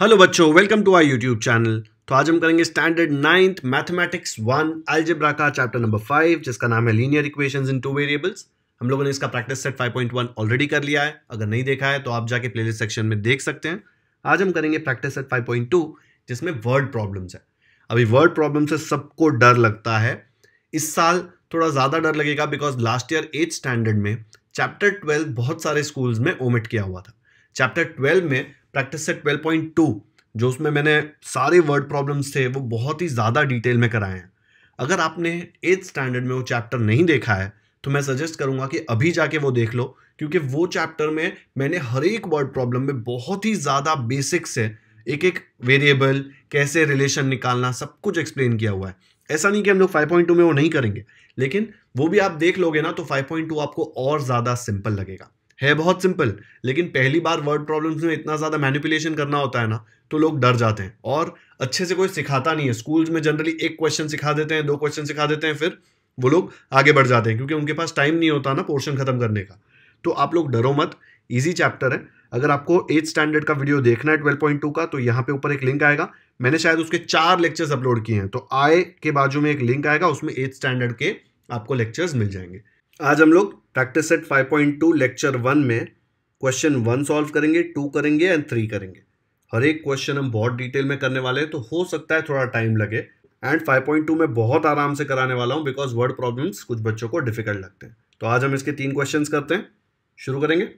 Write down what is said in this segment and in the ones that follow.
Hello बच्चों welcome to our YouTube channel तो आज हम करेंगे standard ninth mathematics one algebra का चैप्टर नंबर फाइव जिसका नाम है linear equations in two variables हम लोगों ने इसका प्रैक्टिस सेट 5.1 ऑलरेडी कर लिया है अगर नहीं देखा है तो आप जाके प्ले सेक्शन में देख सकते हैं आज हम करेंगे प्रैक्टिस सेट फाइव जिसमें वर्ड प्रॉब्लम्स है अभी वर्ड प्रॉब्लम से सबको डर लगता है इस साल थोड़ा ज़्यादा डर लगेगा because last year eight standard में चैप्टर ट्वेल्व बहुत सारे स्कूल्स में ओमिट किया हुआ था चैप्टर ट्वेल्व में प्रैक्टिस सेट 12.2 जो उसमें मैंने सारे वर्ड प्रॉब्लम्स थे वो बहुत ही ज़्यादा डिटेल में कराए हैं अगर आपने एथ स्टैंडर्ड में वो चैप्टर नहीं देखा है तो मैं सजेस्ट करूँगा कि अभी जाके वो देख लो क्योंकि वो चैप्टर में मैंने हर एक वर्ड प्रॉब्लम में बहुत ही ज़्यादा बेसिक से एक एक वेरिएबल कैसे रिलेशन निकालना सब कुछ एक्सप्लेन किया हुआ है ऐसा नहीं कि हम लोग 5.2 में वो नहीं करेंगे लेकिन वो भी आप देख लोगे ना तो 5.2 आपको और ज़्यादा सिंपल लगेगा है बहुत सिंपल लेकिन पहली बार वर्ड प्रॉब्लम्स में इतना ज़्यादा मैनिपुलेशन करना होता है ना तो लोग डर जाते हैं और अच्छे से कोई सिखाता नहीं है स्कूल्स में जनरली एक क्वेश्चन सिखा देते हैं दो क्वेश्चन सिखा देते हैं फिर वो लोग आगे बढ़ जाते हैं क्योंकि उनके पास टाइम नहीं होता ना पोर्शन खत्म करने का तो आप लोग डरो मत ईजी चैप्टर है अगर आपको एट स्टैंडर्ड का वीडियो देखना है ट्वेल्व पॉइंट टू का तो यहाँ पे ऊपर एक लिंक आएगा मैंने शायद उसके चार लेक्चर्स अपलोड किए हैं तो आए के बाजू में एक लिंक आएगा उसमें एट स्टैंडर्ड के आपको लेक्चर्स मिल जाएंगे आज हम लोग प्रैक्टिस सेट 5.2 लेक्चर वन में क्वेश्चन वन सॉल्व करेंगे टू करेंगे एंड थ्री करेंगे हर एक क्वेश्चन हम बहुत डिटेल में करने वाले हैं तो हो सकता है थोड़ा टाइम लगे एंड 5.2 में बहुत आराम से कराने वाला हूँ बिकॉज वर्ड प्रॉब्लम्स कुछ बच्चों को डिफिकल्ट लगते हैं तो आज हम इसके तीन क्वेश्चन करते हैं शुरू करेंगे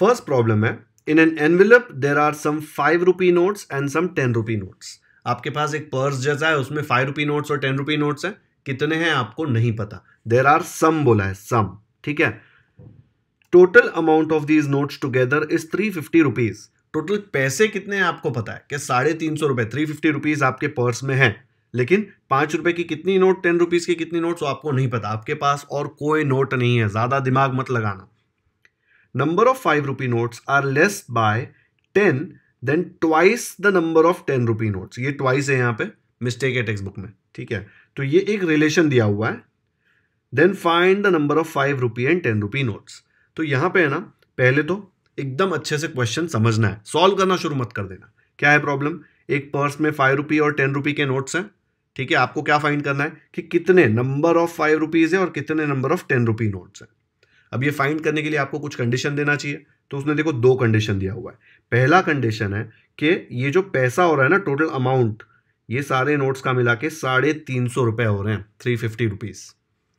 फर्स्ट प्रॉब्लम है in an envelope there are some five rupee notes and some ten rupee notes आपके पास एक पर्स जैसा है उसमें फाइव रुपी नोट्स और टेन रुपी नोट्स हैं कितने हैं आपको नहीं पता देर आर सम बोला है सम ठीक है total amount of these note together is three fifty rupees total पैसे कितने हैं आपको पता है कि साढ़े तीन सौ रुपए थ्री फिफ्टी रुपीज आपके पर्स में है लेकिन पांच रुपए की कितनी नोट टेन रुपीज़ की कितनी नोट आपको नहीं पता आपके पास और कोई नोट नहीं है ज़्यादा दिमाग मत लगाना number of five rupee notes are less by ten than twice the number of ten rupee notes ये ट्वाइस है यहां पे मिस्टेक है टेक्स बुक में ठीक है तो ये एक रिलेशन दिया हुआ है then find the number of five rupee and ten rupee notes तो यहाँ पे है ना पहले तो एकदम अच्छे से क्वेश्चन समझना है सॉल्व करना शुरू मत कर देना क्या है प्रॉब्लम एक पर्स में फाइव रुपी और टेन रुपी के नोट्स हैं ठीक है आपको क्या फाइंड करना है कि कितने नंबर ऑफ फाइव रुपीज़ है और कितने number of ten rupee notes हैं अब ये फाइंड करने के लिए आपको कुछ कंडीशन देना चाहिए तो उसने देखो दो कंडीशन दिया हुआ है पहला कंडीशन है कि ये जो पैसा हो रहा है ना टोटल अमाउंट ये सारे नोट्स का मिला के साढ़े तीन सौ रुपए हो रहे हैं थ्री फिफ्टी रुपीज़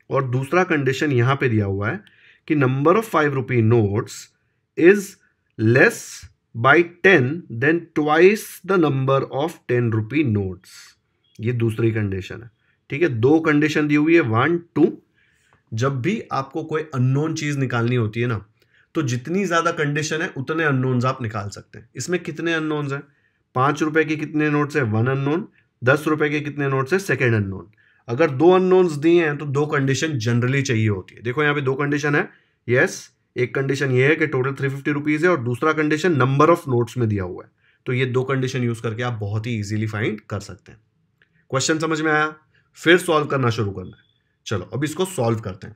और दूसरा कंडीशन यहां पे दिया हुआ है कि number of five rupee notes is less by ten than twice the number of ten rupee notes ये दूसरी कंडीशन है ठीक है दो कंडीशन दी हुई है वन टू जब भी आपको कोई अननोन चीज़ निकालनी होती है ना तो जितनी ज़्यादा कंडीशन है उतने अननोन्स आप निकाल सकते हैं इसमें कितने अननोन्स हैं पांच रुपए के कितने नोट्स है वन अननोन दस रुपए के कितने नोट्स है सेकेंड अननोन अगर दो अननोन्स दिए हैं तो दो कंडीशन जनरली चाहिए होती है देखो यहाँ पे दो कंडीशन है यस एक कंडीशन ये है कि टोटल थ्री फिफ्टी रुपीज़ है और दूसरा कंडीशन नंबर ऑफ नोट्स में दिया हुआ है तो ये दो कंडीशन यूज़ करके आप बहुत ही इजीली फाइंड कर सकते हैं क्वेश्चन समझ में आया फिर सॉल्व करना शुरू करना है चलो अब इसको सॉल्व करते हैं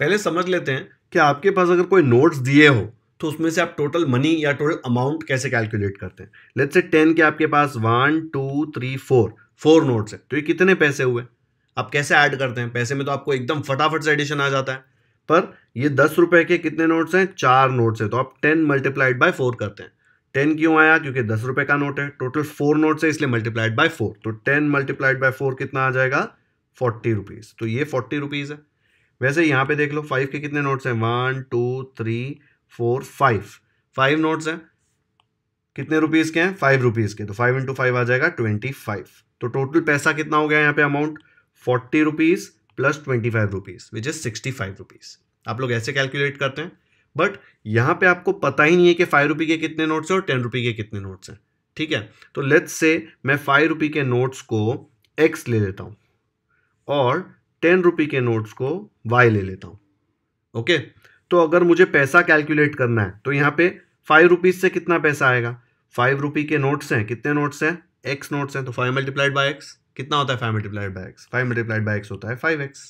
पहले समझ लेते हैं कि आपके पास अगर कोई नोट्स दिए हो तो उसमें से आप टोटल मनी या टोटल अमाउंट कैसे कैलकुलेट करते हैं लेट्स से टेन के आपके पास one two three four four notes है तो ये कितने पैसे हुए आप कैसे ऐड करते हैं पैसे में तो आपको एकदम फटाफट से एडिशन आ जाता है पर ये दस रुपए के कितने नोट्स हैं चार नोट्स हैं तो आप टेन मल्टीप्लाइड बाय फोर करते हैं टेन क्यों आया क्योंकि दस रुपए का नोट है टोटल फोर नोट्स है इसलिए मल्टीप्लाइड बाय फोर तो टेन मल्टीप्लाइड बाय फोर कितना आ जाएगा फोर्टी रुपीज़ तो ये फोर्टी रुपीज़ है वैसे यहां पे देख लो फाइव के कितने नोट्स हैं one two three four five five notes हैं कितने रुपीज के हैं फाइव रुपीज के तो फाइव इंटू फाइव आ जाएगा ट्वेंटी फाइव तो टोटल पैसा कितना हो गया यहाँ पे amount forty rupees plus twenty five rupees which is sixty five rupees आप लोग ऐसे कैलकुलेट करते हैं बट यहाँ पे आपको पता ही नहीं है कि फाइव रुपी के कितने नोट्स हैं और टेन रुपी के कितने नोट्स हैं ठीक है तो लेट्स से मैं फाइव रुपी के नोट्स को एक्स ले लेता हूँ और टेन रुपी के नोट्स को वाई ले लेता हूँ ओके तो अगर मुझे पैसा कैलकुलेट करना है तो यहाँ पे फाइव रुपीज़ से कितना पैसा आएगा फाइव रुपी के नोट्स हैं कितने नोट्स हैं एक्स नोट्स हैं तो फाइव मल्टीप्लाइड बाई एक्स कितना होता है five multiplied by x five multiplied by x होता है फाइव एक्स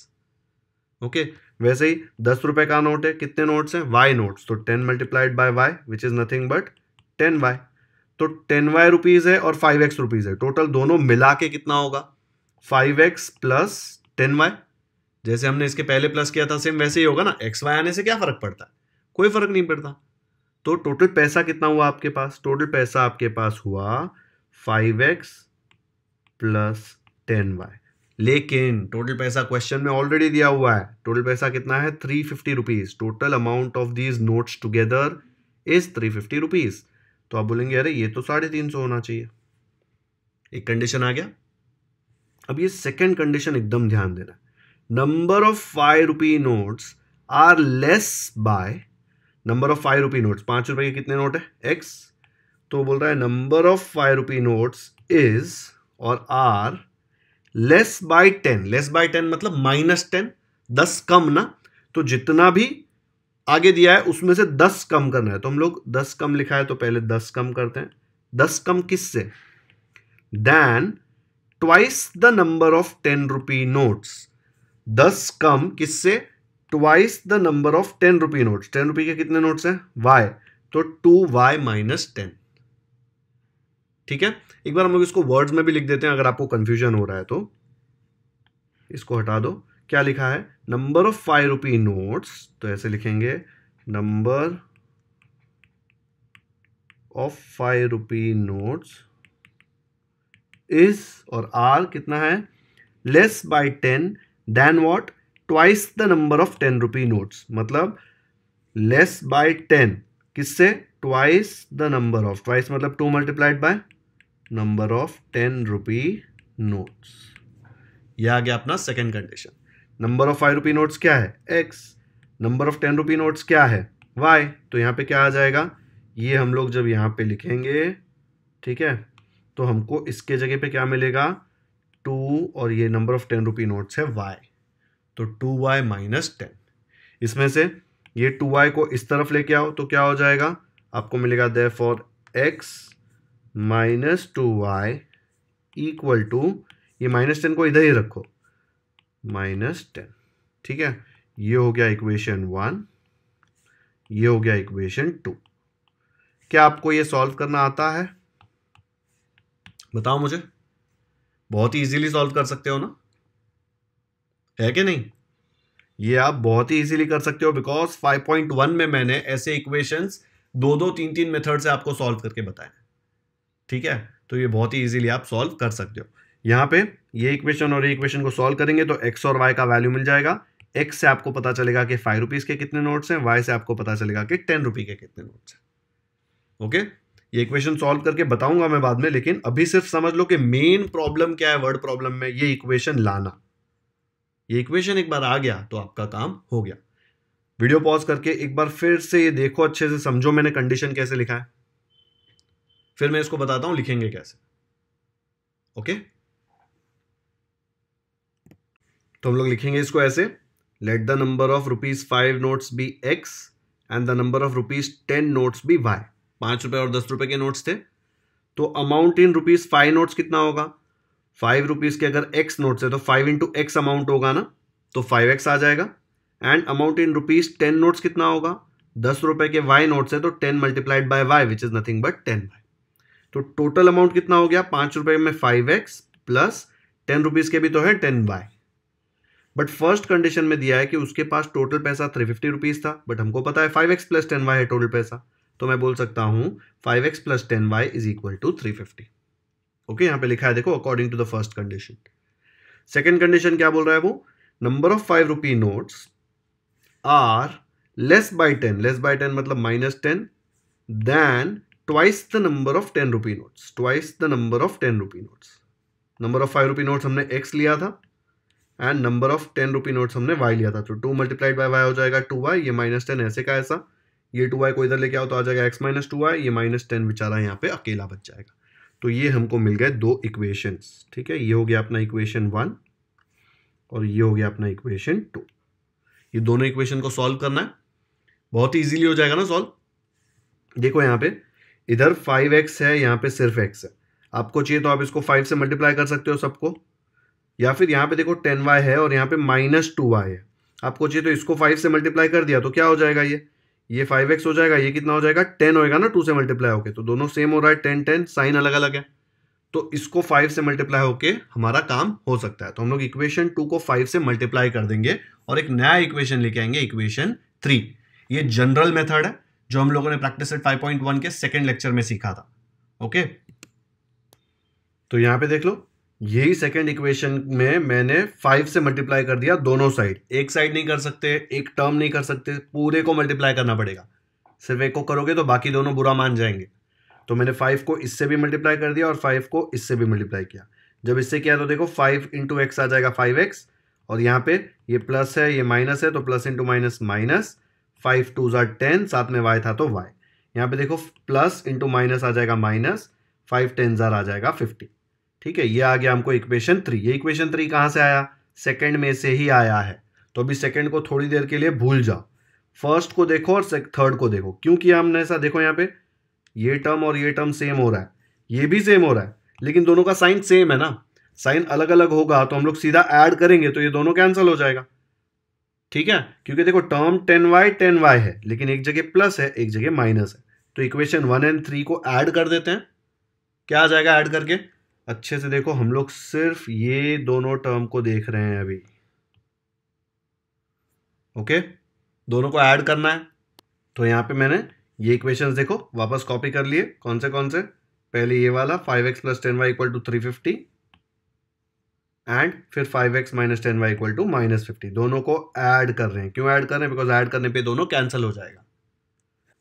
ओके वैसे ही दस रुपए का नोट है कितने नोट्स हैं वाई नोट्स तो ten multiplied by y which is nothing but ten y तो टेन वाई रुपीज़ है और फाइव एक्स रुपीज़ है टोटल दोनों मिला के कितना होगा five x plus ten y जैसे हमने इसके पहले प्लस किया था सेम वैसे ही होगा ना एक्स वाई आने से क्या फ़र्क पड़ता है कोई फ़र्क नहीं पड़ता तो टोटल पैसा कितना हुआ आपके पास टोटल पैसा आपके पास हुआ five x plus ten y लेकिन टोटल पैसा क्वेश्चन में ऑलरेडी दिया हुआ है टोटल पैसा कितना है three fifty rupees total amount of these notes together is three fifty rupees तो आप बोलेंगे अरे ये तो साढ़े तीन सौ होना चाहिए एक कंडीशन आ गया अब ये सेकंड कंडीशन एकदम ध्यान देना number of five rupee notes are less by number of five rupee notes पांच रुपए के कितने नोट है एक्स तो बोल रहा है number of five rupee notes is और are less by ten less by ten मतलब माइनस टेन दस कम ना तो जितना भी आगे दिया है उसमें से दस कम करना है तो हम लोग दस कम लिखा है तो पहले दस कम करते हैं दस कम किस से than twice the number of ten rupee notes दस कम किससे twice the number of ten rupee note ten rupee के कितने नोट्स हैं वाई तो टू वाई माइनस टेन ठीक है एक बार हम लोग इसको वर्ड्स में भी लिख देते हैं अगर आपको कंफ्यूजन हो रहा है तो इसको हटा दो क्या लिखा है number of five rupee notes तो ऐसे लिखेंगे number of five rupee notes is और आर कितना है less by ten than what twice the number of ten rupee notes मतलब लेस बाय टेन किससे twice the number of twice मतलब two multiplied by number of ten rupee notes यह आ गया अपना second condition number of five rupee notes क्या है x number of ten rupee notes क्या है वाई तो यहाँ पे क्या आ जाएगा ये हम लोग जब यहाँ पे लिखेंगे ठीक है तो हमको इसके जगह पे क्या मिलेगा टू और ये number of ten rupee notes है वाई तो टू वाई माइनस टेन इसमें से ये टू वाई को इस तरफ लेके आओ तो क्या हो जाएगा आपको मिलेगा therefore x minus two y equal to ये माइनस टेन को इधर ही रखो माइनस टेन ठीक है ये हो गया इक्वेशन वन ये हो गया इक्वेशन टू क्या आपको ये सॉल्व करना आता है बताओ मुझे बहुत ही इजीली सॉल्व कर सकते हो ना है कि नहीं ये आप बहुत ही इजीली कर सकते हो बिकॉज 5.1 में मैंने ऐसे इक्वेशंस दो दो तीन तीन मेथड से आपको सॉल्व करके बताए ठीक है तो ये बहुत ही इजीली आप सॉल्व कर सकते हो यहाँ पे ये इक्वेशन और ये इक्वेशन को सॉल्व करेंगे तो एक्स और वाई का वैल्यू मिल जाएगा एक्स से आपको पता चलेगा कि फाइव रुपीज़ के कितने नोट्स हैं वाई से आपको पता चलेगा कि टेन रुपी के कितने नोट्स हैं ओके ये इक्वेशन सॉल्व करके बताऊंगा मैं बाद में लेकिन अभी सिर्फ समझ लो कि मेन प्रॉब्लम क्या है वर्ड प्रॉब्लम में ये इक्वेशन लाना ये इक्वेशन एक बार आ गया तो आपका काम हो गया वीडियो पॉज करके एक बार फिर से ये देखो अच्छे से समझो मैंने कंडीशन कैसे लिखा है फिर मैं इसको बताता हूं लिखेंगे कैसे ओके तो हम लोग लिखेंगे इसको ऐसे let the number of rupees five notes be x and the number of rupees ten notes be y पांच रुपए और दस रुपए के नोट्स थे तो amount in rupees five notes कितना होगा फाइव रुपीज़ के अगर एक्स नोट है तो फाइव इंटू एक्स अमाउंट होगा ना तो फाइव एक्स आ जाएगा and amount in rupees ten notes कितना होगा दस रुपए के वाई नोट है तो ten multiplied by y which is nothing but ten y तो टोटल अमाउंट कितना हो गया पांच रुपये में five x plus ten rupees के भी तो है ten y but first condition में दिया है कि उसके पास टोटल पैसा थ्री फिफ्टी रुपीज़ था बट हमको पता है five x plus ten y है टोटल पैसा तो मैं बोल सकता हूँ five x plus ten y is equal to three fifty okay यहाँ पे लिखा है देखो according to the first condition second condition क्या बोल रहा है वो number of five rupee notes are less by ten less by ten मतलब minus ten than twice the number of ten rupee notes twice the number of ten rupee notes number of five rupee notes हमने x लिया था and number of ten rupee notes हमने y लिया था तो two multiplied by y हो जाएगा two y ये माइनस टेन ऐसे का ऐसा ये टू वाई को इधर लेके आओ तो आ जाएगा एक्स माइनस टू वाई ये माइनस टेन बेचारा यहाँ पे अकेला बच जाएगा तो ये हमको मिल गए दो इक्वेशंस ठीक है ये हो गया अपना इक्वेशन वन और ये हो गया अपना इक्वेशन टू ये दोनों इक्वेशन को सॉल्व करना है बहुत ही इजीली हो जाएगा ना सॉल्व देखो यहाँ पे इधर फाइव एक्स है यहाँ पे सिर्फ एक्स है आपको चाहिए तो आप इसको फाइव से मल्टीप्लाई कर सकते हो सबको या फिर यहाँ पे देखो टेन वाई है और यहाँ पे माइनस टू वाई है आपको चाहिए तो इसको फाइव से मल्टीप्लाई कर दिया तो क्या हो जाएगा ये ये फाइव एक्स हो जाएगा ये कितना हो जाएगा टेन होएगा ना टू से मल्टीप्लाई होके तो दोनों सेम हो रहा है टेन टेन साइन अलग अलग है तो इसको फाइव से मल्टीप्लाई होके हमारा काम हो सकता है तो हम लोग इक्वेशन टू को फाइव से मल्टीप्लाई कर देंगे और एक नया इक्वेशन लेके आएंगे इक्वेशन थ्री ये जनरल मेथड है जो हम लोगों ने प्रैक्टिस सेट 5.1 के सेकेंड लेक्चर में सीखा था ओके तो यहां पे देख लो यही सेकेंड इक्वेशन में मैंने फाइव से मल्टीप्लाई कर दिया दोनों साइड एक साइड नहीं कर सकते एक टर्म नहीं कर सकते पूरे को मल्टीप्लाई करना पड़ेगा सिर्फ एक को करोगे तो बाकी दोनों बुरा मान जाएंगे तो मैंने फाइव को इससे भी मल्टीप्लाई कर दिया और फाइव को इससे भी मल्टीप्लाई किया जब इससे किया तो देखो फाइव इंटू एक्स आ जाएगा फाइव एक्स और यहाँ पे ये प्लस है ये माइनस है तो plus into minus minus five two ज़ार टेन साथ में वाई था तो वाई यहाँ पे देखो प्लस इंटू माइनस आ जाएगा माइनस फाइव टेन ज़ार आ जाएगा फिफ्टी ठीक है ये आ गया हमको इक्वेशन थ्री ये इक्वेशन थ्री कहाँ से आया सेकेंड में से ही आया है तो अभी सेकेंड को थोड़ी देर के लिए भूल जाओ फर्स्ट को देखो और थर्ड को देखो क्यों किया हमने ऐसा देखो यहाँ पे ये टर्म और ये टर्म सेम हो रहा है ये भी सेम हो रहा है लेकिन दोनों का साइन सेम है ना साइन अलग अलग होगा तो हम लोग सीधा ऐड करेंगे तो ये दोनों कैंसिल हो जाएगा ठीक है क्योंकि देखो term ten y ten y है लेकिन एक जगह प्लस है एक जगह माइनस है तो इक्वेशन वन एंड थ्री को ऐड कर देते हैं क्या आ जाएगा ऐड करके अच्छे से देखो हम लोग सिर्फ ये दोनों टर्म को देख रहे हैं अभी ओके दोनों को ऐड करना है तो यहां पे मैंने ये इक्वेशंस देखो वापस कॉपी कर लिए कौन से कौन से पहले ये वाला five x plus ten y equal to three fifty and फिर five x minus ten y equal to minus fifty दोनों को ऐड कर रहे हैं क्यों ऐड कर रहे हैं बिकॉज ऐड करने पे दोनों कैंसिल हो जाएगा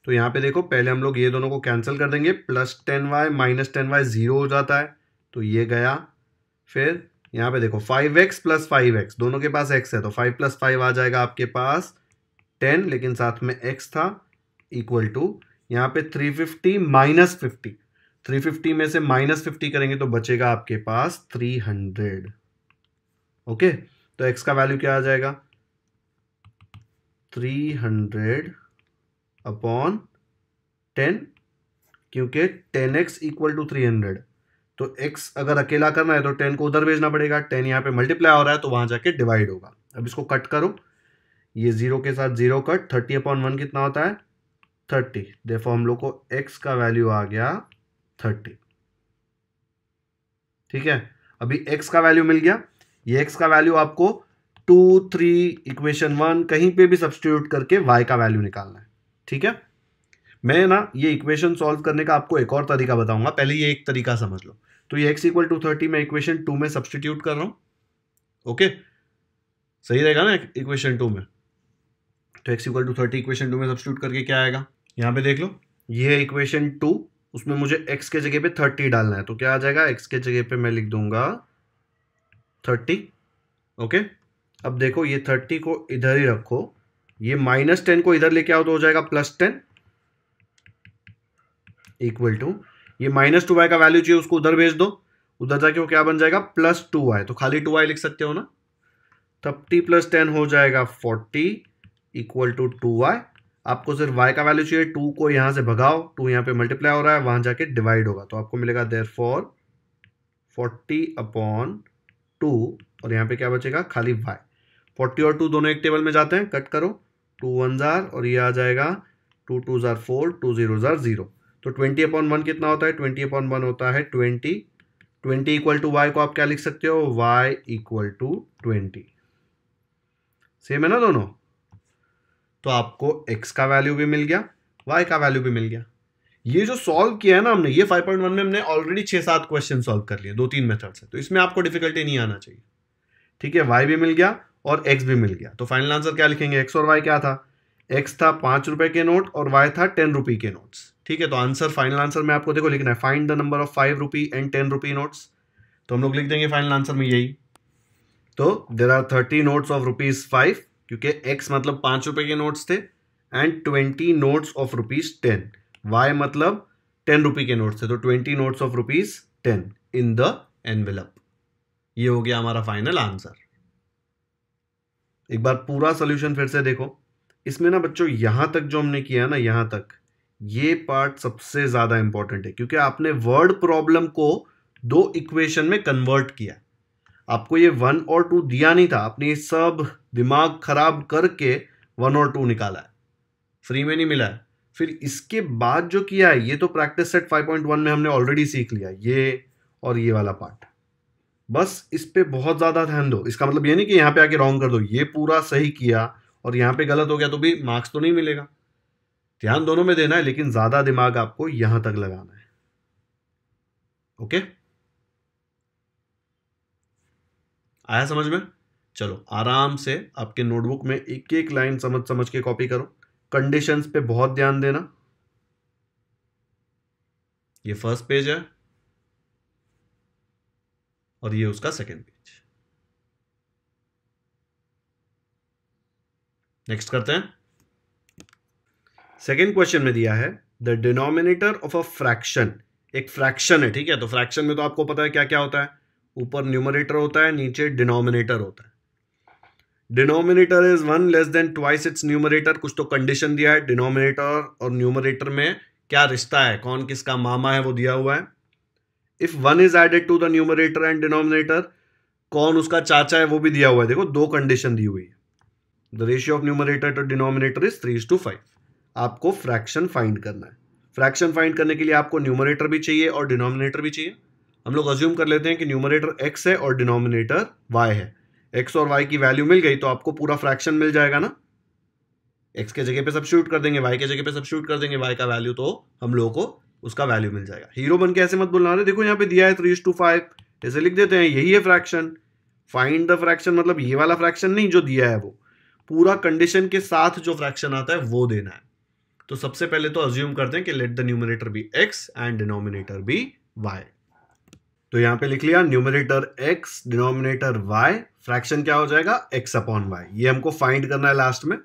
तो यहाँ पे देखो पहले हम लोग ये दोनों को कैंसिल कर देंगे plus ten y minus ten y zero हो जाता है तो ये गया फिर यहाँ पे देखो five x plus five x दोनों के पास एक्स है तो फाइव प्लस फाइव आ जाएगा आपके पास टेन लेकिन साथ में एक्स था इक्वल टू यहाँ पे three fifty minus fifty three fifty में से माइनस फिफ्टी करेंगे तो बचेगा आपके पास थ्री हंड्रेड ओके तो एक्स का वैल्यू क्या आ जाएगा थ्री हंड्रेड अपॉन टेन क्योंकि ten x equal to three hundred तो एक्स अगर अकेला करना है तो टेन को उधर भेजना पड़ेगा टेन यहाँ पे मल्टीप्लाई हो रहा है तो वहां जाके डिवाइड होगा अब इसको कट करो ये जीरो के साथ zero cut thirty upon one कितना होता है थर्टी देखो हम लोग को एक्स का वैल्यू आ गया थर्टी ठीक है अभी एक्स का वैल्यू मिल गया ये एक्स का वैल्यू आपको टू थ्री इक्वेशन वन कहीं पे भी सब्सटीट्यूट करके वाई का वैल्यू निकालना है ठीक है मैं ना ये इक्वेशन सॉल्व करने का आपको एक और तरीका बताऊंगा पहले ये एक तरीका समझ लो तो ये एक्स इक्वल टू थर्टी मैं इक्वेशन टू में सब्सटीट्यूट कर रहा हूँ ओके सही रहेगा ना इक्वेशन टू में तो x equal to thirty equation two में सब्सटीट्यूट करके क्या आएगा यहाँ पे देख लो ये है इक्वेशन टू उसमें मुझे एक्स के जगह पे थर्टी डालना है तो क्या आ जाएगा एक्स के जगह पे मैं लिख दूंगा थर्टी ओके अब देखो ये थर्टी को इधर ही रखो ये माइनस टेन को इधर लेके आओ तो हो जाएगा प्लस टेन इक्वल टू ये माइनस टू वाई का वैल्यू चाहिए उसको उधर भेज दो उधर जाके वो क्या बन जाएगा प्लस टू वाई तो खाली टू वाई लिख सकते हो ना तब टी प्लस टेन हो जाएगा forty equal to two y आपको सिर्फ वाई का वैल्यू चाहिए टू को यहाँ से भगाओ टू यहाँ पे मल्टीप्लाई हो रहा है वहां जाके डिवाइड होगा तो आपको मिलेगा देर फॉर फोर्टी अपॉन टू और यहाँ पे क्या बचेगा खाली वाई फोर्टी और टू दोनों एक टेबल में जाते हैं कट करो टू वन जार और ये आ जाएगा टू टू जार फोर टू जीरो जार जीरो तो ट्वेंटी अपॉन वन कितना होता है ट्वेंटी अपॉन वन होता है twenty twenty equal to y को आप क्या लिख सकते हो y equal to twenty same है ना दोनों तो आपको एक्स का वैल्यू भी मिल गया वाई का वैल्यू भी मिल गया ये जो सॉल्व किया है ना हमने ये 5.1 में हमने ऑलरेडी छह सात क्वेश्चन सॉल्व कर लिए दो तीन मेथड से तो इसमें आपको डिफिकल्टी नहीं आना चाहिए ठीक है वाई भी मिल गया और एक्स भी मिल गया तो फाइनल आंसर क्या लिखेंगे एक्स और वाई क्या था एक्स था पांच रुपए के नोट और वाई था टेन रुपी के नोट्स ठीक है तो आंसर फाइनल आंसर में आपको देखो लिखना है find the number of five rupee and ten rupee notes तो हम लोग लिख देंगे फाइनल आंसर में यही तो there are thirty notes of rupees five क्योंकि एक्स मतलब पांच रुपए के नोट्स थे and twenty notes of rupees ten y मतलब टेन रुपी के नोट्स थे तो twenty notes of rupees ten in the envelope ये हो गया हमारा फाइनल आंसर एक बार पूरा सोल्यूशन फिर से देखो इसमें ना बच्चों यहां तक जो हमने किया ना यहां तक ये पार्ट सबसे ज़्यादा इंपॉर्टेंट है क्योंकि आपने वर्ड प्रॉब्लम को दो इक्वेशन में कन्वर्ट किया आपको ये वन और टू दिया नहीं था आपने ये सब दिमाग खराब करके वन और टू निकाला है फ्री में नहीं मिला है फिर इसके बाद जो किया है ये तो प्रैक्टिस सेट 5.1 में हमने ऑलरेडी सीख लिया ये और ये वाला पार्ट बस इस पर बहुत ज़्यादा ध्यान दो इसका मतलब ये नहीं कि यहाँ पे आके रॉन्ग कर दो ये पूरा सही किया और यहाँ पे गलत हो गया तो भी मार्क्स तो नहीं मिलेगा ध्यान दोनों में देना है लेकिन ज़्यादा दिमाग आपको यहां तक लगाना है ओके आया समझ में चलो आराम से आपके नोटबुक में एक एक लाइन समझ समझ के कॉपी करो कंडीशंस पे बहुत ध्यान देना ये फर्स्ट पेज है और ये उसका सेकेंड पेज नेक्स्ट करते हैं सेकेंड क्वेश्चन में दिया है the denominator of a fraction एक फ्रैक्शन है ठीक है तो फ्रैक्शन में तो आपको पता है क्या क्या होता है ऊपर न्यूमरेटर होता है नीचे डिनोमिनेटर होता है denominator is one less than twice its numerator कुछ तो कंडीशन दिया है डिनोमिनेटर और न्यूमरेटर में क्या रिश्ता है कौन किसका मामा है वो दिया हुआ है if one is added to the numerator and denominator कौन उसका चाचा है वो भी दिया हुआ है देखो दो कंडीशन दी हुई है the ratio of numerator to denominator is three to five आपको फ्रैक्शन फाइंड करना है फ्रैक्शन फाइंड करने के लिए आपको न्यूमरेटर भी चाहिए और डिनोमिनेटर भी चाहिए हम लोग अज्यूम कर लेते हैं कि न्यूमरेटर एक्स है और डिनोमिनेटर वाई है एक्स और वाई की वैल्यू मिल गई तो आपको पूरा फ्रैक्शन मिल जाएगा ना एक्स के जगह पे सब शूट कर देंगे वाई के जगह पे सब शूट कर देंगे वाई का वैल्यू तो हम लोगों को उसका वैल्यू मिल जाएगा हीरो बन के ऐसे मत बोलना रहे देखो यहाँ पे दिया है थ्री टू फाइव ऐसे लिख देते हैं यही है फ्रैक्शन फाइंड द फ्रैक्शन मतलब ये वाला फ्रैक्शन नहीं जो दिया है वो पूरा कंडीशन के साथ जो फ्रैक्शन आता है वो देना है तो सबसे पहले तो अज्यूम करते हैं कि let the numerator be x and denominator be y तो यहां पे लिख लिया numerator x denominator y fraction क्या हो जाएगा एक्स अपॉन वाई ये हमको फाइंड करना है लास्ट में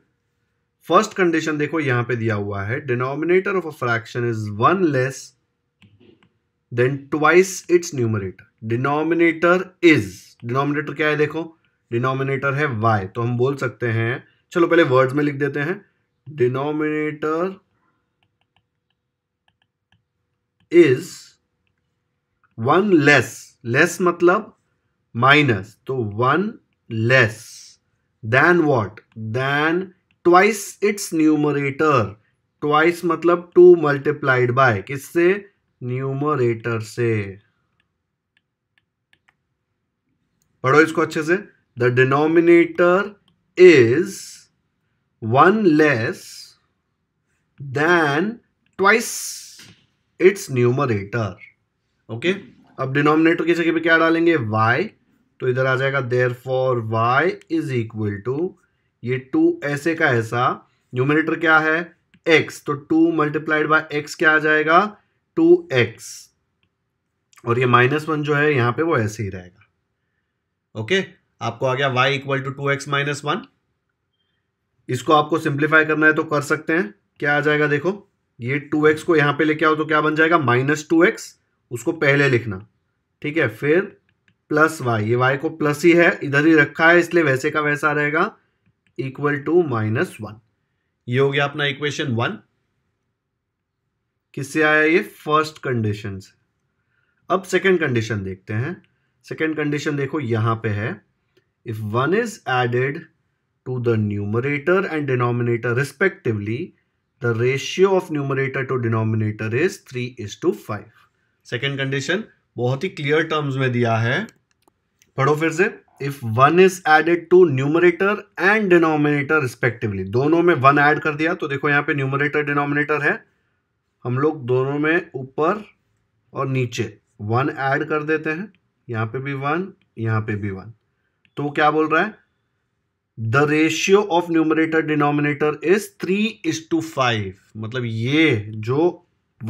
फर्स्ट कंडीशन देखो यहां पे दिया हुआ है denominator of a fraction is one less than twice its numerator denominator is denominator क्या है देखो डिनोमिनेटर है वाई तो हम बोल सकते हैं चलो पहले वर्ड्स में लिख देते हैं denominator is one less less मतलब माइनस तो one less than what than twice its numerator twice मतलब टू मल्टीप्लाइड बाय किससे न्यूमरेटर से पढ़ो इसको अच्छे से the denominator is 1 less than twice its numerator. Okay. अब डिनोमिनेटर की जगह पे क्या डालेंगे y तो इधर आ जाएगा there for Y is equal to ये टू ऐसे का ऐसा न्यूमिनेटर क्या है x तो टू मल्टीप्लाइड बाय x क्या आ जाएगा टू एक्स और ये माइनस वन जो है यहां पे वो ऐसे ही रहेगा ओके okay? आपको आ गया y equal to two x minus one इसको आपको सिंप्लीफाई करना है तो कर सकते हैं क्या आ जाएगा देखो ये टू एक्स को यहां पे लेके आओ तो क्या बन जाएगा माइनस टू एक्स उसको पहले लिखना ठीक है फिर प्लस वाई ये वाई को प्लस ही है इधर ही रखा है इसलिए वैसे का वैसा रहेगा इक्वल टू माइनस वन ये हो गया अपना इक्वेशन वन किससे आया ये फर्स्ट कंडीशन से अब सेकेंड कंडीशन देखते हैं सेकेंड कंडीशन देखो यहां पे है if one is added to the numerator and denominator respectively, the ratio of numerator to denominator is 3 is to 5. Second condition, बहुत ही clear terms में दिया है पढ़ो फिर से If one is added to numerator and denominator respectively, दोनों में one add कर दिया तो देखो यहाँ पे numerator denominator है हम लोग दोनों में ऊपर और नीचे one add कर देते हैं यहाँ पे भी one, यहाँ पे भी one. तो क्या बोल रहा है the ratio of numerator denominator is three is to five मतलब ये जो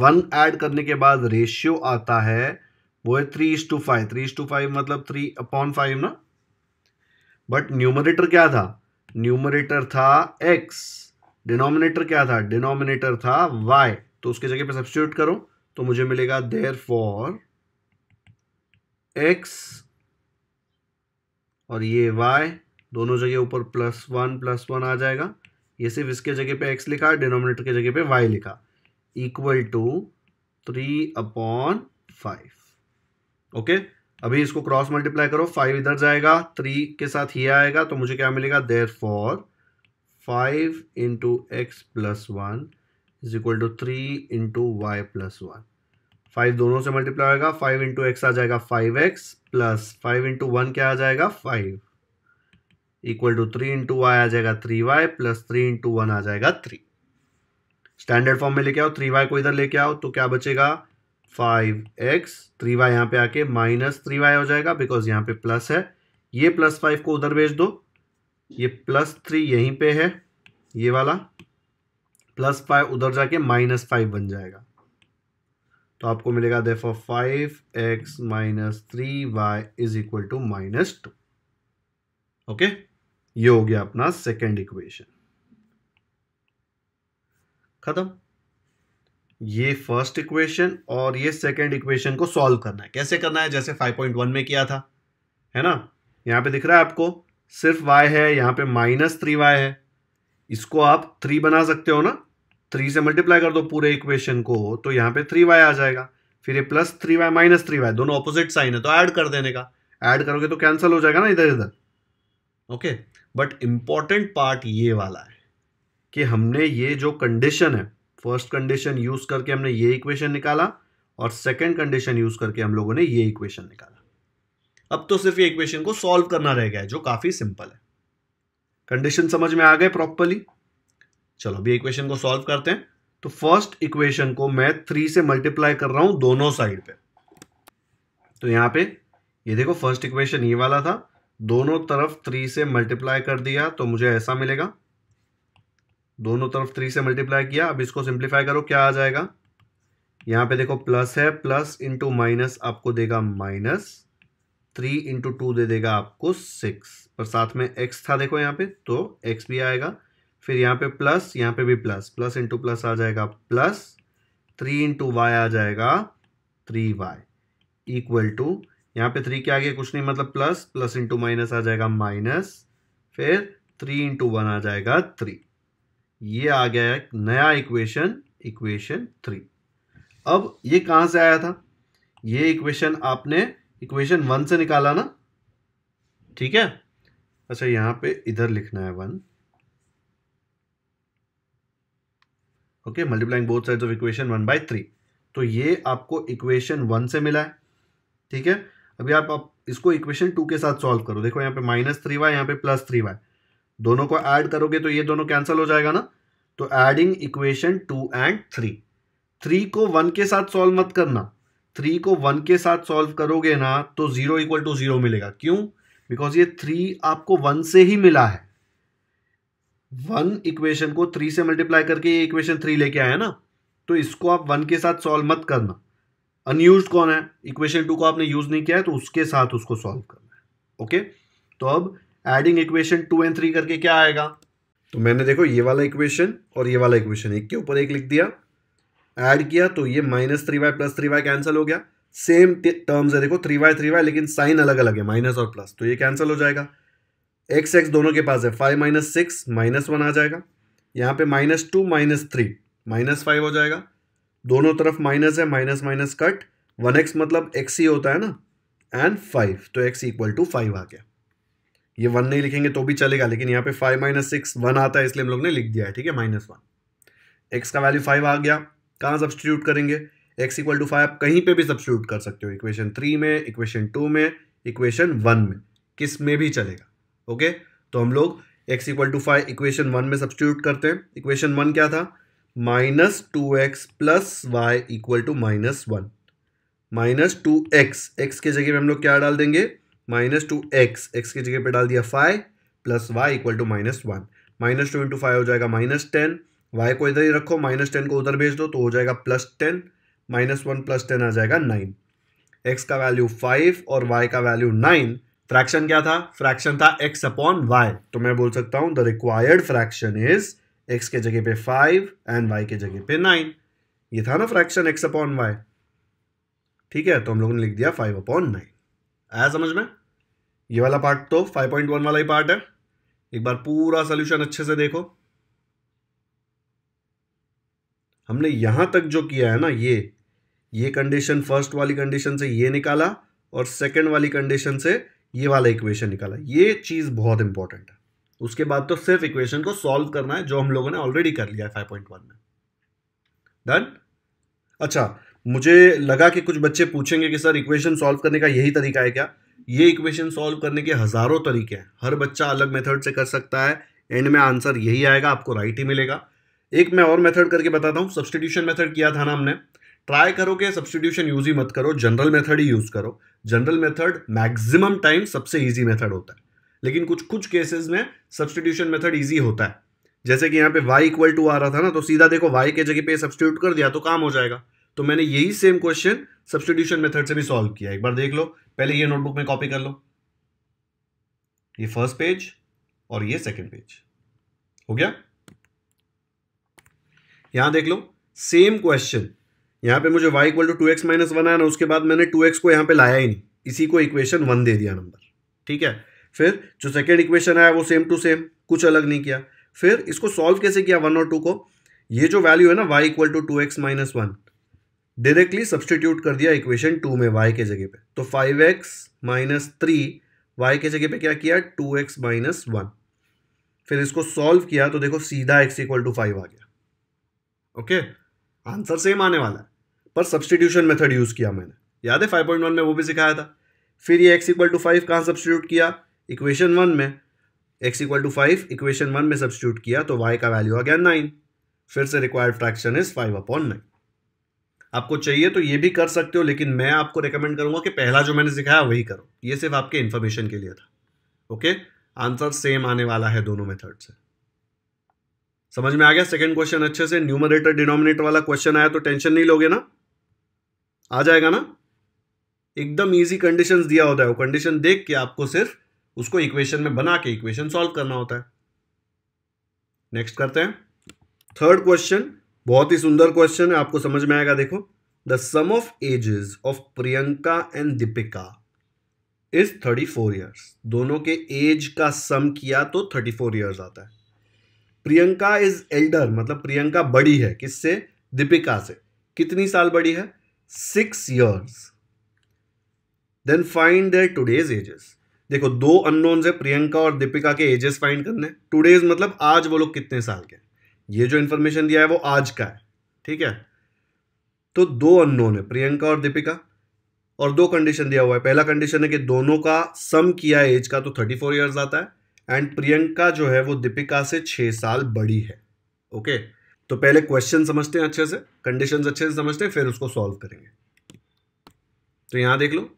वन ऐड करने के बाद रेशियो आता है वो है three is to five three is to five मतलब थ्री अपॉन फाइव ना बट न्यूमरेटर क्या था न्यूमरेटर था एक्स डिनोमिनेटर क्या था डिनोमिनेटर था वाई तो उसके जगह पे सब्सिट्यूट करो तो मुझे मिलेगा देर फॉर एक्स और ये वाई दोनों जगह ऊपर प्लस वन प्लस वन आ जाएगा ये सिर्फ इसके जगह पे एक्स लिखा डिनोमिनेटर के जगह पे वाई लिखा equal to three upon five okay अभी इसको क्रॉस मल्टीप्लाई करो फाइव इधर जाएगा थ्री के साथ ही आएगा तो मुझे क्या मिलेगा देर for five into X plus one is equal to three into Y plus one five दोनों से मल्टीप्लाई होगा फाइव इंटू एक्स आ जाएगा five x plus five into one क्या आ जाएगा five equal to three into Y आ जाएगा three Y plus three into one आ जाएगा थ्री स्टैंडर्ड फॉर्म में लेके आओ थ्री वाई को इधर लेके आओ तो क्या बचेगा फाइव एक्स थ्री वाई यहाँ पे आके माइनस थ्री वाई हो जाएगा बिकॉज यहाँ पे प्लस है ये प्लस फाइव को उधर भेज दो ये प्लस थ्री यहीं पे है ये वाला प्लस फाइव उधर जाके माइनस फाइव बन जाएगा तो आपको मिलेगा देफ ऑफ five x minus three y is equal to minus two okay ये हो गया अपना सेकेंड इक्वेशन खत्म ये फर्स्ट इक्वेशन और ये सेकेंड इक्वेशन को सॉल्व करना है कैसे करना है जैसे 5.1 में किया था है ना यहां पे दिख रहा है आपको सिर्फ y है यहां पे माइनस थ्री वाई है इसको आप थ्री बना सकते हो ना थ्री से मल्टीप्लाई कर दो पूरे इक्वेशन को तो यहाँ पे थ्री वाई आ जाएगा फिर ये plus three y minus three y दोनों ऑपोजिट साइन है तो ऐड कर देने का ऐड करोगे तो कैंसिल हो जाएगा ना इधर इधर ओके बट इम्पॉर्टेंट पार्ट ये वाला है कि हमने ये जो कंडीशन है फर्स्ट कंडीशन यूज करके हमने ये इक्वेशन निकाला और सेकेंड कंडीशन यूज करके हम लोगों ने ये इक्वेशन निकाला अब तो सिर्फ ये इक्वेशन को सॉल्व करना रह गया है जो काफी सिंपल है कंडीशन समझ में आ गए प्रॉपरली चलो अभी इक्वेशन को सॉल्व करते हैं तो फर्स्ट इक्वेशन को मैं थ्री से मल्टीप्लाई कर रहा हूं दोनों साइड पे तो यहाँ पे ये देखो फर्स्ट इक्वेशन ये वाला था दोनों तरफ थ्री से मल्टीप्लाई कर दिया तो मुझे ऐसा मिलेगा दोनों तरफ थ्री से मल्टीप्लाई किया अब इसको सिंप्लीफाई करो क्या आ जाएगा यहां पे देखो प्लस है प्लस इंटू माइनस आपको देगा माइनस थ्री इंटू टू दे देगा आपको सिक्स पर साथ में एक्स था देखो यहां पे तो एक्स भी आएगा फिर यहाँ पे प्लस यहाँ पे भी प्लस प्लस इंटू प्लस आ जाएगा प्लस थ्री इंटू वाई आ जाएगा थ्री वाई इक्वल टू यहाँ पे थ्री के आगे कुछ नहीं मतलब प्लस प्लस इंटू माइनस आ जाएगा माइनस फिर थ्री इंटू वन आ जाएगा थ्री ये आ गया एक नया इक्वेशन इक्वेशन थ्री अब ये कहाँ से आया था ये इक्वेशन आपने इक्वेशन वन से निकाला ना ठीक है अच्छा यहाँ पे इधर लिखना है one okay multiplying both sides of equation one by three तो ये आपको इक्वेशन वन से मिला है ठीक है अभी आप, आप इसको इक्वेशन टू के साथ सॉल्व करो देखो यहाँ पे माइनस थ्री वाई यहाँ पे प्लस थ्री वाई दोनों को ऐड करोगे तो ये दोनों कैंसिल हो जाएगा ना तो adding equation two and three three को वन के साथ सॉल्व मत करना थ्री को वन के साथ सॉल्व करोगे ना तो जीरो इक्वल टू जीरो मिलेगा क्यों बिकॉज ये थ्री आपको वन से ही मिला है वन इक्वेशन को थ्री से मल्टीप्लाई करके ये इक्वेशन थ्री लेके आया ना तो इसको आप वन के साथ सॉल्व मत करना अनयूज कौन है इक्वेशन टू को आपने यूज नहीं किया है तो उसके साथ उसको सॉल्व करना है ओके तो अब adding equation two and three करके क्या आएगा तो मैंने देखो ये वाला इक्वेशन और ये वाला इक्वेशन एक के ऊपर एक लिख दिया एड किया तो ये minus three Y plus three y cancel हो गया सेम टर्म्स है देखो थ्री वाई थ्री वाई लेकिन साइन अलग अलग है माइनस और प्लस तो ये कैंसिल हो जाएगा एक्स एक्स दोनों के पास है five minus six minus one आ जाएगा यहाँ पे minus two minus three minus five हो जाएगा दोनों तरफ माइनस है minus minus cut one x मतलब एक्स ही होता है ना एंड फाइव तो एक्स इक्वल टू फाइव आ गया ये वन नहीं लिखेंगे तो भी चलेगा लेकिन यहाँ पे फाइव माइनस सिक्स वन आता है इसलिए हम लोग ने लिख दिया है ठीक है माइनस वन एक्स का वैल्यू फाइव आ गया कहाँ सब्सटीट्यूट करेंगे एक्स इक्वल टू फाइव आप कहीं पे भी सब्सटीट्यूट कर सकते हो इक्वेशन थ्री में इक्वेशन टू में इक्वेशन वन में किस में भी चलेगा ओके तो हम लोग x equal to five equation one में सब्सटीट्यूट करते हैं इक्वेशन वन क्या था minus two x plus y equal to minus one minus two x x के जगह पे हम लोग क्या डाल देंगे माइनस टू एक्स एक्स की जगह पे डाल दिया five plus y equal to minus one minus two into five हो जाएगा माइनस टेन वाई को इधर ही रखो माइनस टेन को उधर भेज दो तो हो जाएगा plus ten minus one plus ten आ जाएगा नाइन एक्स का वैल्यू फाइव और वाई का वैल्यू नाइन फ्रैक्शन क्या था फ्रैक्शन था x अपॉन वाई तो मैं बोल सकता हूं the required fraction is x के जगह पे फाइव एंड y के जगह पे नाइन ये था ना फ्रैक्शन x अपॉन वाई ठीक है तो हम लोगों ने लिख दिया फाइव अपॉन नाइन आया समझ में ये वाला पार्ट तो फाइव पॉइंट वन वाला ही पार्ट है एक बार पूरा सोल्यूशन अच्छे से देखो हमने यहां तक जो किया है ना ये ये कंडीशन फर्स्ट वाली कंडीशन से ये निकाला और सेकेंड वाली कंडीशन से ये वाला इक्वेशन निकाला ये चीज़ बहुत इंपॉर्टेंट है उसके बाद तो सिर्फ इक्वेशन को सॉल्व करना है जो हम लोगों ने ऑलरेडी कर लिया है फाइव पॉइंट वन में डन अच्छा मुझे लगा कि कुछ बच्चे पूछेंगे कि सर इक्वेशन सॉल्व करने का यही तरीका है क्या ये इक्वेशन सॉल्व करने के हज़ारों तरीके हैं हर बच्चा अलग मेथड से कर सकता है एंड में आंसर यही आएगा आपको राइट ही मिलेगा एक मैं और मेथड करके बताता हूँ सब्सटीट्यूशन मेथड किया था ना हमने ट्राई करो कि सब्सटीट्यूशन यूज ही मत करो जनरल मेथड ही यूज करो जनरल मेथड मैक्सिमम टाइम सबसे ईजी मेथड होता है लेकिन कुछ कुछ केसेस में सब्सटीट्यूशन मेथड ईजी होता है जैसे कि यहाँ पे y इक्वल टू आ रहा था ना तो सीधा देखो y के जगह पे सब्सटीट्यूट कर दिया तो काम हो जाएगा तो मैंने यही सेम क्वेश्चन सब्सटीट्यूशन मेथड से भी सॉल्व किया एक बार देख लो पहले ये नोटबुक में कॉपी कर लो ये फर्स्ट पेज और ये सेकेंड पेज हो गया यहां देख लो सेम क्वेश्चन यहाँ पे मुझे y equal to two x minus one आया ना उसके बाद मैंने 2x को यहाँ पे लाया ही नहीं इसी को इक्वेशन वन दे दिया नंबर ठीक है फिर जो सेकेंड इक्वेशन आया वो सेम टू सेम कुछ अलग नहीं किया फिर इसको सॉल्व कैसे किया वन और टू को ये जो वैल्यू है ना y equal to two x minus one directly substitute कर दिया इक्वेशन टू में वाई के जगह पे तो five x minus three y के जगह पे क्या किया टू एक्स माइनस वन फिर इसको सॉल्व किया तो देखो सीधा एक्स इक्वल टू फाइव आ गया ओके okay? आंसर सेम आने वाला है पर सब्सटीट्यूशन मेथड यूज़ किया मैंने याद है फाइव पॉइंट वन में वो भी सिखाया था फिर ये एक्स इक्वल टू फाइव कहाँ सब्सटीट्यूट किया इक्वेशन वन में x equal to five equation one में सब्सटीट्यूट किया तो वाई का वैल्यू आ गया नाइन फिर से required fraction is five upon nine आपको चाहिए तो ये भी कर सकते हो लेकिन मैं आपको रिकमेंड करूंगा कि पहला जो मैंने सिखाया वही करो ये सिर्फ आपके इन्फॉर्मेशन के लिए था ओके आंसर सेम आने वाला है दोनों मेथड से समझ में आ गया सेकंड क्वेश्चन अच्छे से न्यूमरेटर डिनोमिनेटर वाला क्वेश्चन आया तो टेंशन नहीं लोगे ना आ जाएगा ना एकदम इजी कंडीशंस दिया होता है वो कंडीशन देख के आपको सिर्फ उसको इक्वेशन में बना के इक्वेशन सॉल्व करना होता है नेक्स्ट करते हैं थर्ड क्वेश्चन बहुत ही सुंदर क्वेश्चन है आपको समझ में आएगा देखो the sum of ages of Priyanka and Deepika is thirty four years दोनों के एज का सम किया तो थर्टी फोर ईयर्स आता है प्रियंका इज एल्डर मतलब प्रियंका बड़ी है किससे दीपिका से कितनी साल बड़ी है six years then find their today's ages देखो दो अननोन है प्रियंका और दीपिका के एजेस फाइंड करने टूडेज मतलब आज वो लोग कितने साल के ये जो इंफॉर्मेशन दिया है वो आज का है ठीक है तो दो अननोन है प्रियंका और दीपिका और दो कंडीशन दिया हुआ है पहला कंडीशन है कि दोनों का सम किया एज का तो थर्टी फोर ईयर्स आता है एंड प्रियंका जो है वो दीपिका से छह साल बड़ी है ओके okay? तो पहले क्वेश्चन समझते हैं अच्छे से कंडीशंस अच्छे से समझते हैं फिर उसको सॉल्व करेंगे तो यहां देख लो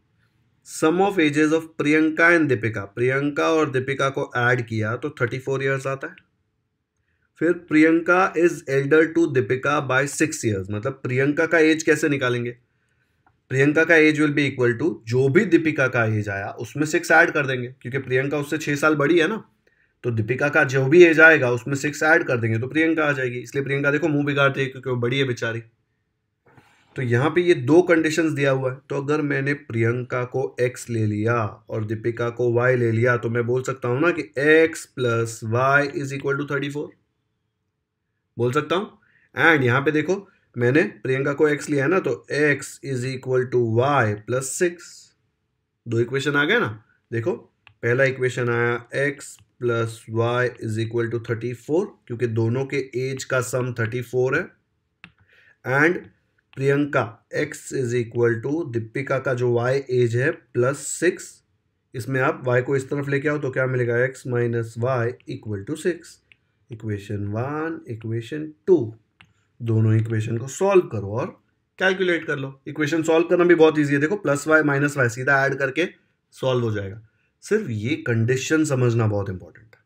sum of ages of Priyanka and Deepika Priyanka और दीपिका को ऐड किया तो थर्टी फोर ईयर्स आता है फिर Priyanka is elder to Deepika by six years मतलब प्रियंका का एज कैसे निकालेंगे प्रियंका का age will be equal to जो भी दीपिका का एज आया उसमें सिक्स ऐड कर देंगे क्योंकि प्रियंका उससे छः साल बड़ी है ना तो दीपिका का जो भी एज आएगा उसमें सिक्स ऐड कर देंगे तो प्रियंका आ जाएगी इसलिए प्रियंका देखो मुंह बिगाड़ती है क्योंकि वो बड़ी है बेचारी तो यहाँ पे ये दो कंडीशंस दिया हुआ है तो अगर मैंने प्रियंका को एक्स ले लिया और दीपिका को वाई ले लिया तो मैं बोल सकता हूँ ना कि x plus y is equal to thirty four बोल सकता हूँ एंड यहाँ पे देखो मैंने प्रियंका को एक्स लिया है ना तो x is equal to y plus six दो इक्वेशन आ गए ना देखो पहला इक्वेशन आया x plus y is equal to thirty four क्योंकि दोनों के एज का सम थर्टी फोर है and Priyanka x is equal to Deepika का जो वाई एज है प्लस सिक्स इसमें आप y को इस तरफ लेके आओ तो क्या मिलेगा x minus y equal to six equation one equation two दोनों इक्वेशन को सॉल्व करो और कैलकुलेट कर लो इक्वेशन सॉल्व करना भी बहुत ईजी है देखो प्लस वाई माइनस वाई सीधा ऐड करके सॉल्व हो जाएगा सिर्फ ये कंडीशन समझना बहुत इंपॉर्टेंट है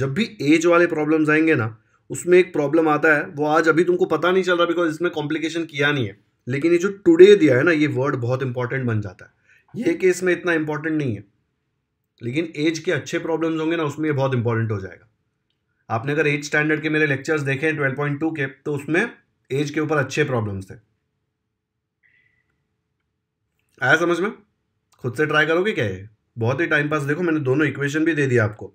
जब भी एज वाले प्रॉब्लम्स आएंगे ना उसमें एक प्रॉब्लम आता है वो आज अभी तुमको पता नहीं चल रहा बिकॉज इसमें कॉम्प्लिकेशन किया नहीं है लेकिन ये जो टुडे दिया है ना ये वर्ड बहुत इंपॉर्टेंट बन जाता है ये केस में इतना इंपॉर्टेंट नहीं है लेकिन एज के अच्छे प्रॉब्लम्स होंगे ना उसमें यह बहुत इंपॉर्टेंट हो जाएगा आपने अगर एट स्टैंडर्ड के मेरे लेक्चर्स देखे हैं ट्वेल्व पॉइंट टू के तो उसमें एज के ऊपर अच्छे प्रॉब्लम्स थे आया समझ में खुद से ट्राई करोगे क्या है बहुत ही टाइम पास देखो मैंने दोनों इक्वेशन भी दे दिया आपको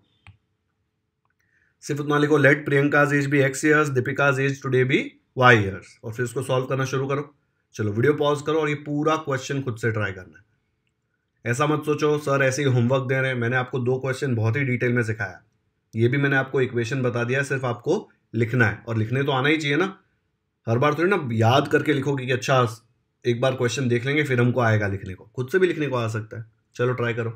सिर्फ उतना लिखो let Priyanka's age be x years Deepika's age today be y years और फिर उसको सॉल्व करना शुरू करो चलो वीडियो पॉज करो और ये पूरा क्वेश्चन खुद से ट्राई करना है ऐसा मत सोचो सर ऐसे ही होमवर्क दे रहे हैं मैंने आपको दो क्वेश्चन बहुत ही डिटेल में सिखाया ये भी मैंने आपको इक्वेशन बता दिया सिर्फ आपको लिखना है और लिखने तो आना ही चाहिए ना हर बार थोड़ी ना याद करके लिखोगे कि अच्छा एक बार क्वेश्चन देख लेंगे फिर हमको आएगा लिखने को खुद से भी लिखने को आ सकता है चलो ट्राई करो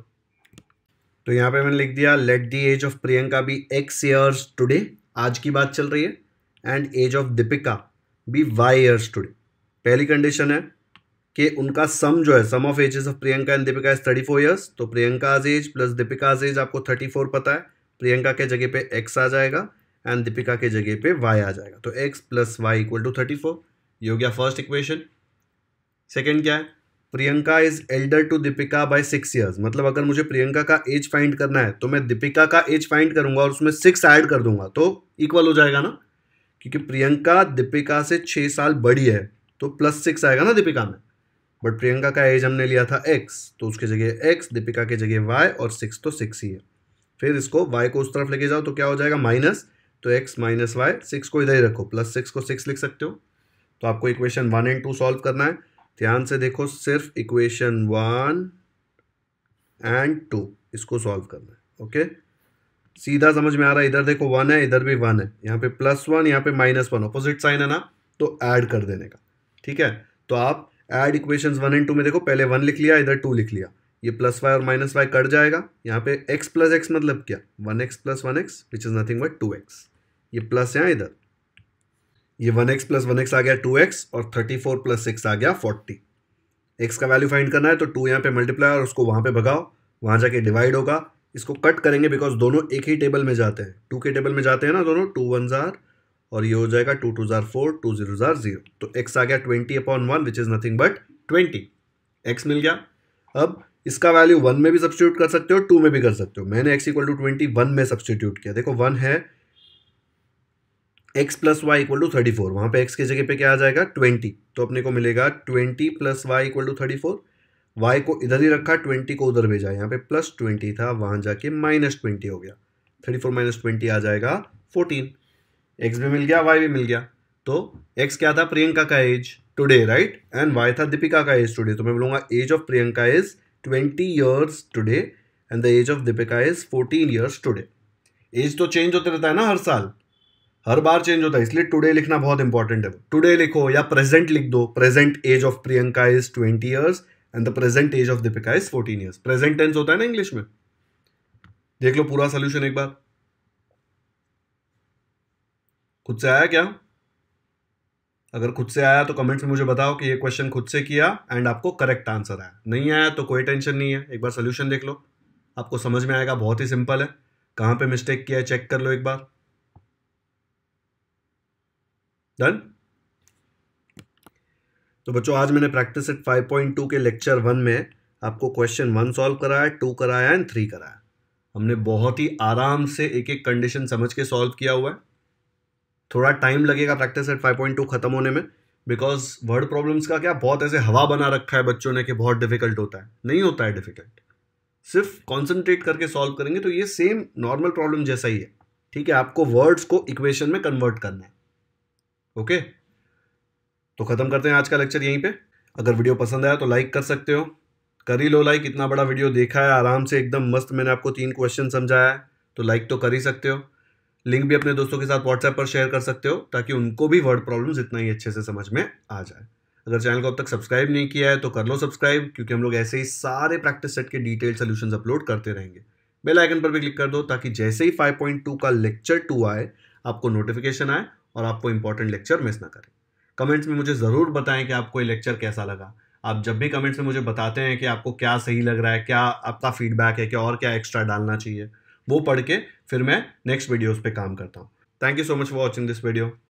तो यहाँ पे मैंने लिख दिया let the age of Priyanka be x years today आज की बात चल रही है and age of Deepika be y years today पहली कंडीशन है कि उनका सम जो है sum of ages of Priyanka and Deepika is thirty four years तो Priyanka's age plus Deepika's age आपको थर्टी फोर पता है प्रियंका के जगह पे एक्स आ जाएगा एंड दीपिका के जगह पे वाई आ जाएगा तो x plus y equal to thirty four ये हो गया फर्स्ट इक्वेशन सेकेंड क्या है Priyanka is elder to Deepika by six years मतलब अगर मुझे प्रियंका का एज फाइंड करना है तो मैं दीपिका का एज फाइंड करूंगा और उसमें सिक्स ऐड कर दूंगा तो इक्वल हो जाएगा ना क्योंकि प्रियंका दीपिका से छः साल बड़ी है तो प्लस सिक्स आएगा ना दीपिका में बट प्रियंका का एज हमने लिया था एक्स तो उसके जगह एक्स दीपिका के जगह वाई और सिक्स तो सिक्स ही है फिर इसको वाई को उस तरफ लेके जाओ तो क्या हो जाएगा माइनस तो एक्स माइनस वाई सिक्स को इधर ही रखो प्लस सिक्स को सिक्स लिख सकते हो तो आपको equation one and two solve करना है ध्यान से देखो सिर्फ इक्वेशन वन एंड टू इसको सॉल्व करना है ओके सीधा समझ में आ रहा है इधर देखो वन है इधर भी वन है यहाँ पे प्लस वन यहाँ पे माइनस वन अपोजिट साइन है ना तो ऐड कर देने का ठीक है तो आप add equations one and two में देखो पहले वन लिख लिया इधर टू लिख लिया ये प्लस वाई और माइनस वाई कट जाएगा यहाँ पे एक्स प्लस एक्स मतलब क्या one x plus one x which is nothing but two x ये प्लस यहाँ इधर ये one x plus one x आ गया टू एक्स और थर्टी फोर प्लस सिक्स आ गया फोर्टी एक्स का वैल्यू फाइंड करना है तो टू यहाँ पे मल्टीप्लाई और उसको वहाँ पे भगाओ वहाँ जाके डिवाइड होगा इसको कट करेंगे बिकॉज दोनों एक ही टेबल में जाते हैं टू के टेबल में जाते हैं ना दोनों टू वन जार और ये हो जाएगा टू टू जार फोर टू जीरो जार जीरो तो एक्स आ गया twenty upon one which is nothing but twenty x मिल गया अब इसका वैल्यू वन में भी सब्सटीट्यूट कर सकते हो टू में भी कर सकते हो मैंने x equal to twenty one में सब्सटीट्यूट किया देखो वन है x plus y equal to thirty four वहाँ पर एक्स की जगह पे क्या आ जाएगा ट्वेंटी तो अपने को मिलेगा twenty plus y equal to thirty four y को इधर ही रखा ट्वेंटी को उधर भेजा यहाँ पे प्लस ट्वेंटी था वहाँ जाके माइनस ट्वेंटी हो गया थर्टी फोर माइनस ट्वेंटी आ जाएगा फोर्टीन एक्स भी मिल गया वाई भी मिल गया तो एक्स क्या था प्रियंका का age today right and y था दीपिका का एज टुडे तो मैं बोलूँगा age of Priyanka is twenty years today and the age of Deepika is fourteen years today age तो चेंज होते रहता है ना हर साल हर बार चेंज होता है इसलिए टुडे लिखना बहुत इंपॉर्टेंट है टुडे लिखो या प्रेजेंट लिख दो present age of Priyanka is twenty years and the present age of Deepika is fourteen years present tense होता है ना इंग्लिश में देख लो पूरा सोल्यूशन एक बार खुद से आया क्या अगर खुद से आया तो कमेंट्स में मुझे बताओ कि ये क्वेश्चन खुद से किया एंड आपको करेक्ट आंसर आया नहीं आया तो कोई टेंशन नहीं है एक बार सोल्यूशन देख लो आपको समझ में आएगा बहुत ही सिंपल है कहाँ पे मिस्टेक किया है चेक कर लो एक बार डन तो बच्चों आज मैंने प्रैक्टिस एट टू के लेक्चर वन में आपको क्वेश्चन वन सॉल्व कराया टू कराया एंड थ्री कराया हमने बहुत ही आराम से एक एक कंडीशन समझ के सॉल्व किया हुआ है थोड़ा टाइम लगेगा प्रैक्टिस सेट टू ख़त्म होने में बिकॉज वर्ड प्रॉब्लम्स का क्या बहुत ऐसे हवा बना रखा है बच्चों ने कि बहुत डिफिकल्ट होता है नहीं होता है डिफिकल्ट सिर्फ कॉन्सेंट्रेट करके सॉल्व करेंगे तो ये सेम नॉर्मल प्रॉब्लम जैसा ही है ठीक है आपको वर्ड्स को इक्वेशन में कन्वर्ट करना है ओके तो ख़त्म करते हैं आज का लेक्चर यहीं पे अगर वीडियो पसंद आया तो लाइक कर सकते हो कर ही लो लाइक इतना बड़ा वीडियो देखा है आराम से एकदम मस्त मैंने आपको तीन क्वेश्चन समझाया है तो लाइक तो कर ही सकते हो लिंक भी अपने दोस्तों के साथ व्हाट्सएप पर शेयर कर सकते हो ताकि उनको भी वर्ड प्रॉब्लम इतना ही अच्छे से समझ में आ जाए अगर चैनल को अब तक सब्सक्राइब नहीं किया है तो कर लो सब्सक्राइब क्योंकि हम लोग ऐसे ही सारे प्रैक्टिस सेट के डिटेल सोल्यूशन अपलोड करते रहेंगे बेल आइकन पर भी क्लिक कर दो ताकि जैसे ही 5.2 का लेक्चर टू आए आपको नोटिफिकेशन आए और आपको इंपॉर्टेंट लेक्चर मिस ना करें कमेंट्स में मुझे ज़रूर बताएं कि आपको ये लेक्चर कैसा लगा आप जब भी कमेंट्स में मुझे बताते हैं कि आपको क्या सही लग रहा है क्या आपका फीडबैक है क्या और क्या एक्स्ट्रा डालना चाहिए वो पढ़ के फिर मैं नेक्स्ट वीडियोज़ पर काम करता हूँ thank you so much for watching this video